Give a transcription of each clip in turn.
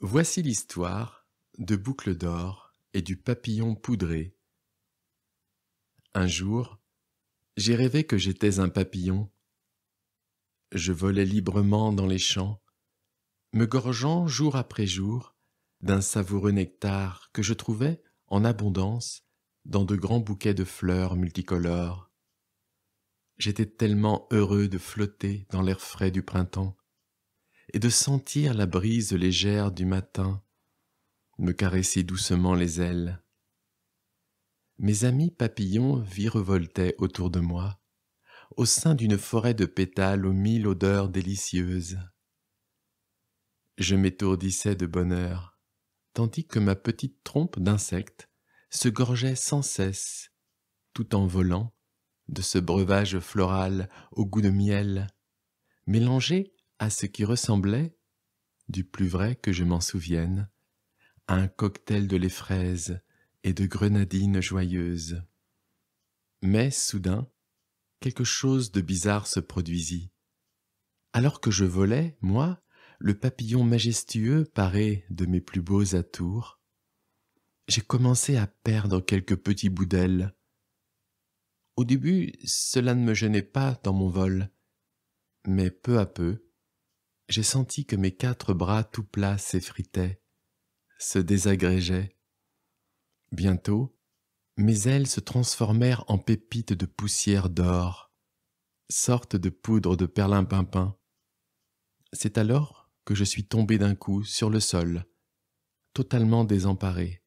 Voici l'histoire de Boucle d'or et du papillon poudré. Un jour, j'ai rêvé que j'étais un papillon. Je volais librement dans les champs, me gorgeant jour après jour d'un savoureux nectar que je trouvais en abondance dans de grands bouquets de fleurs multicolores. J'étais tellement heureux de flotter dans l'air frais du printemps et de sentir la brise légère du matin me caresser doucement les ailes. Mes amis papillons virevoltaient autour de moi, au sein d'une forêt de pétales aux mille odeurs délicieuses. Je m'étourdissais de bonheur, tandis que ma petite trompe d'insectes se gorgeait sans cesse, tout en volant, de ce breuvage floral au goût de miel, mélangé à ce qui ressemblait, du plus vrai que je m'en souvienne, à un cocktail de lait fraise et de grenadine joyeuse. Mais soudain, quelque chose de bizarre se produisit. Alors que je volais, moi, le papillon majestueux paré de mes plus beaux atours, j'ai commencé à perdre quelques petits bouts d'ailes. Au début, cela ne me gênait pas dans mon vol, mais peu à peu, j'ai senti que mes quatre bras tout plats s'effritaient, se désagrégeaient. Bientôt, mes ailes se transformèrent en pépites de poussière d'or, sorte de poudre de perlimpinpin. C'est alors que je suis tombé d'un coup sur le sol, totalement désemparé,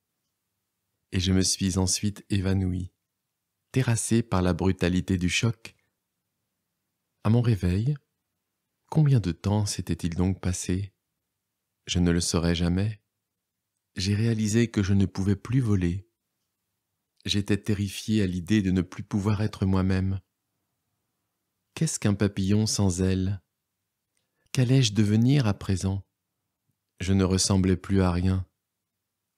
et je me suis ensuite évanoui, terrassé par la brutalité du choc. À mon réveil, Combien de temps s'était-il donc passé Je ne le saurais jamais. J'ai réalisé que je ne pouvais plus voler. J'étais terrifié à l'idée de ne plus pouvoir être moi-même. Qu'est-ce qu'un papillon sans ailes Qu'allais-je devenir à présent Je ne ressemblais plus à rien.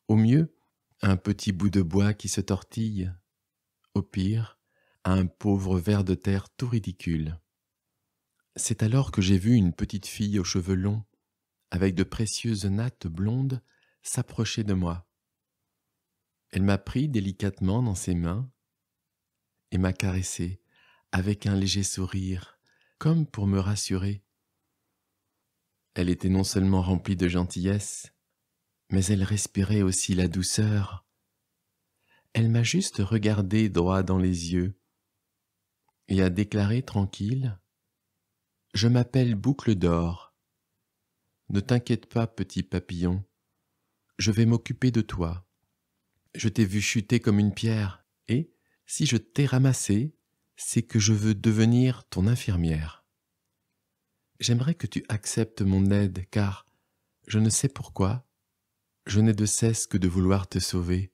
Au mieux, à un petit bout de bois qui se tortille. Au pire, à un pauvre ver de terre tout ridicule. C'est alors que j'ai vu une petite fille aux cheveux longs, avec de précieuses nattes blondes, s'approcher de moi. Elle m'a pris délicatement dans ses mains et m'a caressé avec un léger sourire, comme pour me rassurer. Elle était non seulement remplie de gentillesse, mais elle respirait aussi la douceur. Elle m'a juste regardé droit dans les yeux et a déclaré tranquille je m'appelle Boucle d'Or. Ne t'inquiète pas, petit papillon. Je vais m'occuper de toi. Je t'ai vu chuter comme une pierre, et, si je t'ai ramassé, c'est que je veux devenir ton infirmière. J'aimerais que tu acceptes mon aide, car, je ne sais pourquoi, je n'ai de cesse que de vouloir te sauver.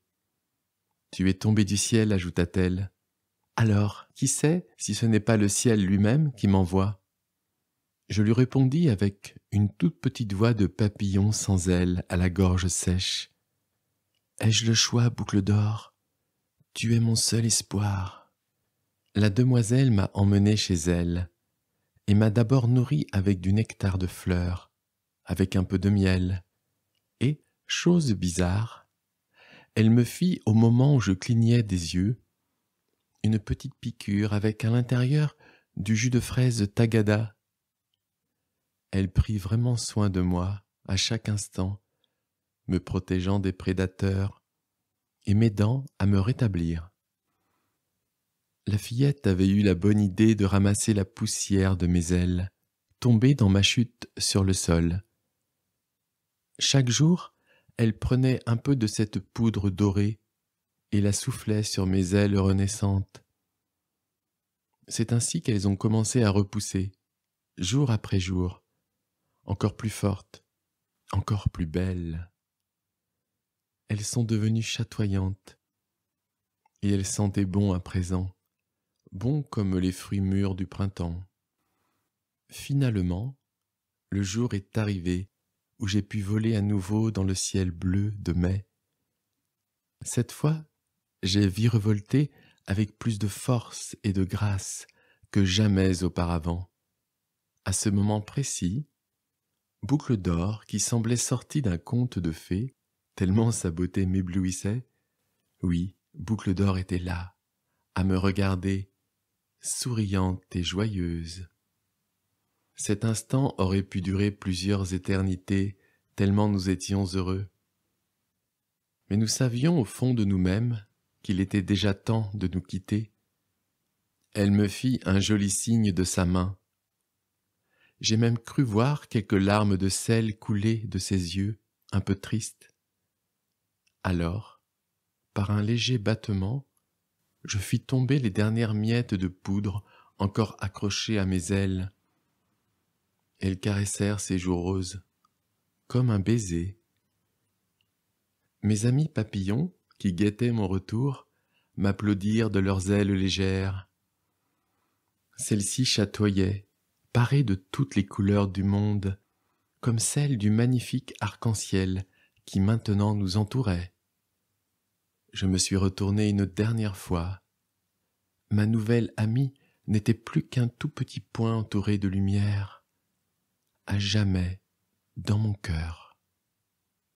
Tu es tombé du ciel, ajouta-t-elle. Alors, qui sait si ce n'est pas le ciel lui-même qui m'envoie je lui répondis avec une toute petite voix de papillon sans aile à la gorge sèche. Ai-je le choix, boucle d'or Tu es mon seul espoir. La demoiselle m'a emmené chez elle et m'a d'abord nourri avec du nectar de fleurs, avec un peu de miel. Et, chose bizarre, elle me fit, au moment où je clignais des yeux, une petite piqûre avec à l'intérieur du jus de fraise tagada elle prit vraiment soin de moi à chaque instant, me protégeant des prédateurs et m'aidant à me rétablir. La fillette avait eu la bonne idée de ramasser la poussière de mes ailes, tombée dans ma chute sur le sol. Chaque jour, elle prenait un peu de cette poudre dorée et la soufflait sur mes ailes renaissantes. C'est ainsi qu'elles ont commencé à repousser, jour après jour encore plus fortes, encore plus belles. Elles sont devenues chatoyantes, et elles sentaient bon à présent, bon comme les fruits mûrs du printemps. Finalement, le jour est arrivé où j'ai pu voler à nouveau dans le ciel bleu de mai. Cette fois, j'ai virevolté avec plus de force et de grâce que jamais auparavant. À ce moment précis, boucle d'or qui semblait sortie d'un conte de fées, tellement sa beauté m'éblouissait. Oui, boucle d'or était là, à me regarder, souriante et joyeuse. Cet instant aurait pu durer plusieurs éternités, tellement nous étions heureux. Mais nous savions au fond de nous-mêmes qu'il était déjà temps de nous quitter. Elle me fit un joli signe de sa main, j'ai même cru voir quelques larmes de sel couler de ses yeux, un peu tristes. Alors, par un léger battement, je fis tomber les dernières miettes de poudre encore accrochées à mes ailes. Elles caressèrent ses joues roses, comme un baiser. Mes amis papillons, qui guettaient mon retour, m'applaudirent de leurs ailes légères. Celles-ci chatoyaient, parée de toutes les couleurs du monde, comme celle du magnifique arc-en-ciel qui maintenant nous entourait. Je me suis retourné une dernière fois. Ma nouvelle amie n'était plus qu'un tout petit point entouré de lumière, à jamais dans mon cœur.